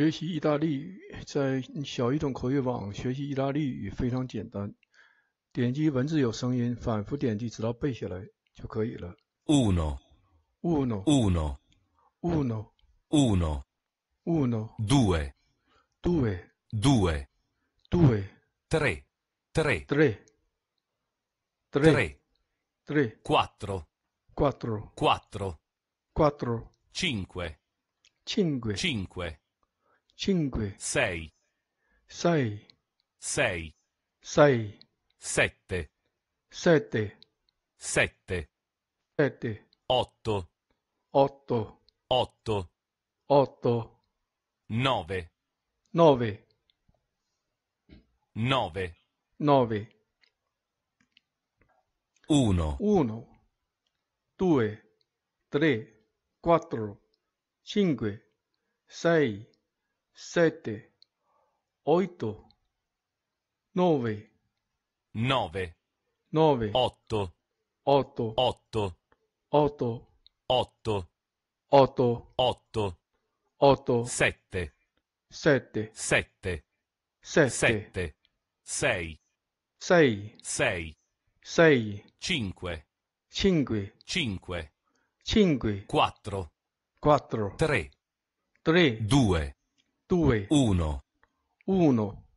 学习意大利语，在小语种口语网学习意大利语非常简单，点击文字有声音，反复点击直到背下来就可以了。uno uno uno uno uno due due due due tre tre tre tre tre quattro quattro quattro quattro cinque cinque cinque sei, sei, sei, 6 sette, sette, 7 7 otto, otto, 8 8 nove, nove, 9 9 9 1 1 2 3 4 5 6 sette, otto, nove, nove, nove, otto, otto, otto, otto, otto, otto, otto, otto, sette, sette, sette, sette, sei, sei, sei, sei, cinque, cinque, cinque, cinque, quattro, quattro, tre, tre, due, tuve. Uno. Uno.